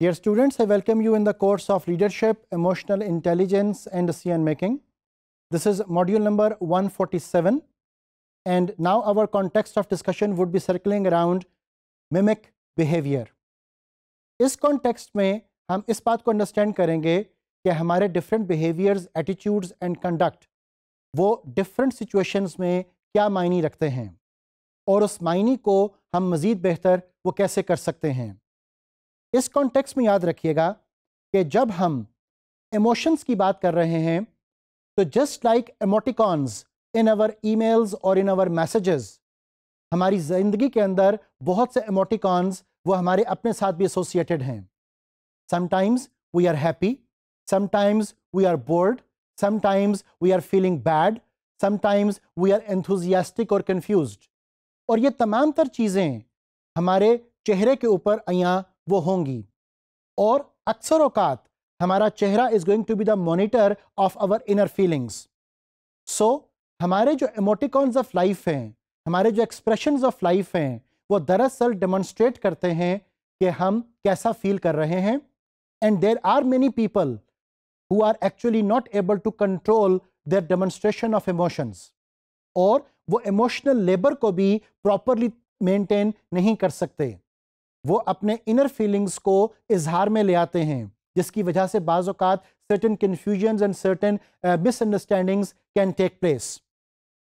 Dear students, I welcome you in the course of Leadership, Emotional Intelligence and Decision Making. This is module number 147 and now our context of discussion would be circling around mimic behavior. इस context में हम इस बात को understand करेंगे कि हमारे different behaviors, attitudes and conduct वो different situations में क्या मायने रखते हैं और उस मायने को हम मज़ीद बेहतर वो कैसे कर सकते हैं इस कॉन्टेक्स्ट में याद रखिएगा कि जब हम इमोशंस की बात कर रहे हैं तो just like emoticons in e emails और इन अवर मैसेजेस हमारी ज़िंदगी के अंदर बहुत से इमोटिकॉन्स वो हमारे अपने साथ भी एसोसिएटेड हैं sometimes we are happy sometimes we are bored sometimes we are feeling bad sometimes we are enthusiastic और कन्फ्यूज और ये तमाम तर चीज़ें हमारे चेहरे के ऊपर यहाँ वो होंगी और अक्सर औकात हमारा चेहरा is going to be the monitor of our inner feelings so हमारे जो इमोटिकॉन्स ऑफ लाइफ हैं हमारे जो एक्सप्रेशन ऑफ लाइफ हैं वो दरअसल डेमोन्स्ट्रेट करते हैं कि हम कैसा फील कर रहे हैं and there are many people who are actually not able to control their demonstration of emotions और वो इमोशनल लेबर को भी प्रॉपरली मेंटेन नहीं कर सकते वो अपने इनर फीलिंग्स को इजहार में ले आते हैं जिसकी वजह से बाज़ात certain confusion and certain misunderstandings can take place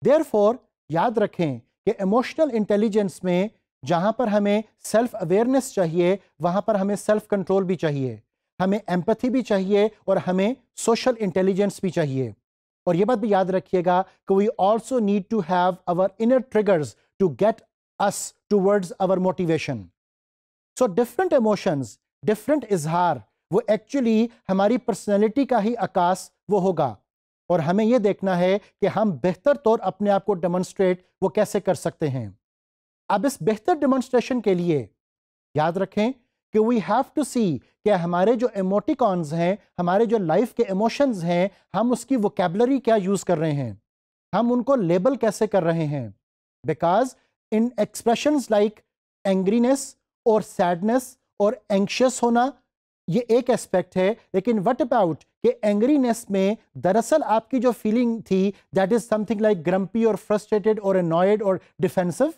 therefore याद रखें कि इमोशनल इंटेलिजेंस में जहाँ पर हमें सेल्फ अवेयरनेस चाहिए वहाँ पर हमें सेल्फ कंट्रोल भी चाहिए हमें एम्पथी भी चाहिए और हमें सोशल इंटेलिजेंस भी चाहिए और ये बात भी याद रखिएगा कि we also need to have our inner triggers to get us towards our motivation so different emotions different इजहार वो एक्चुअली हमारी पर्सनैलिटी का ही आकाश वो होगा और हमें ये देखना है कि हम बेहतर तौर अपने आप को डेमोन्स्ट्रेट वो कैसे कर सकते हैं अब इस बेहतर डेमोन्स्ट्रेशन के लिए याद रखें कि वी हैव टू सी कि हमारे जो इमोटिकॉन्स हैं हमारे जो लाइफ के इमोशंस हैं हम उसकी वोकेबलरी क्या यूज़ कर रहे हैं हम उनको लेबल कैसे कर रहे हैं because in expressions like angriness और सैडनेस और एंक्शस होना ये एक एस्पेक्ट है लेकिन व्हाट अबाउट कि एंग्रीनेस में दरअसल आपकी जो फीलिंग थी that is something like grumpy और फ्रस्ट्रेटेड और अनॉयड और डिफेंसिव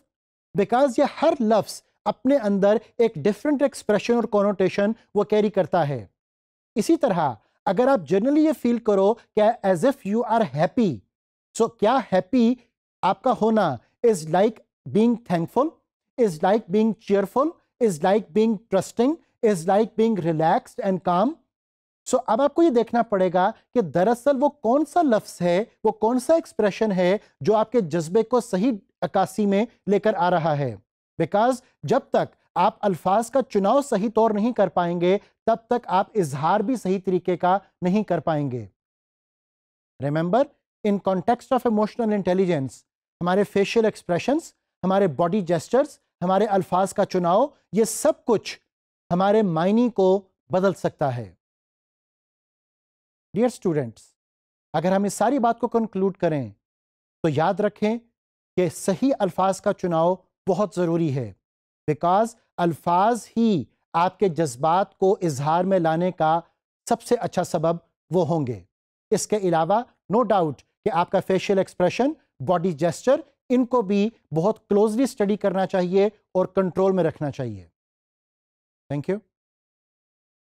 बिकॉज ये हर लफ्स अपने अंदर एक डिफरेंट एक्सप्रेशन और कॉनोटेशन वो कैरी करता है इसी तरह अगर आप जनरली ये फील करो क्या as if you are happy so क्या हैप्पी आपका होना is like being thankful is like being cheerful is like being trusting is like being relaxed and calm so अब आपको ये देखना पड़ेगा कि दरअसल वो कौन सा लफ्स है वो कौन सा एक्सप्रेशन है जो आपके जज्बे को सही अक्सी में लेकर आ रहा है बिकॉज जब तक आप अल्फाज का चुनाव सही तौर नहीं कर पाएंगे तब तक आप इजहार भी सही तरीके का नहीं कर पाएंगे remember in context of emotional intelligence हमारे फेशियल एक्सप्रेशंस हमारे बॉडी जेस्टर्स हमारे अल्फाज का चुनाव ये सब कुछ हमारे मायने को बदल सकता है डियर स्टूडेंट्स अगर हम इस सारी बात को कंक्लूड करें तो याद रखें कि सही अल्फाज का चुनाव बहुत ज़रूरी है बिकॉज अल्फाज ही आपके जज्बात को इजहार में लाने का सबसे अच्छा सबब वो होंगे इसके अलावा नो डाउट कि आपका फेशियल एक्सप्रेशन बॉडी जेस्चर इनको भी बहुत क्लोजली स्टडी करना चाहिए और कंट्रोल में रखना चाहिए थैंक यू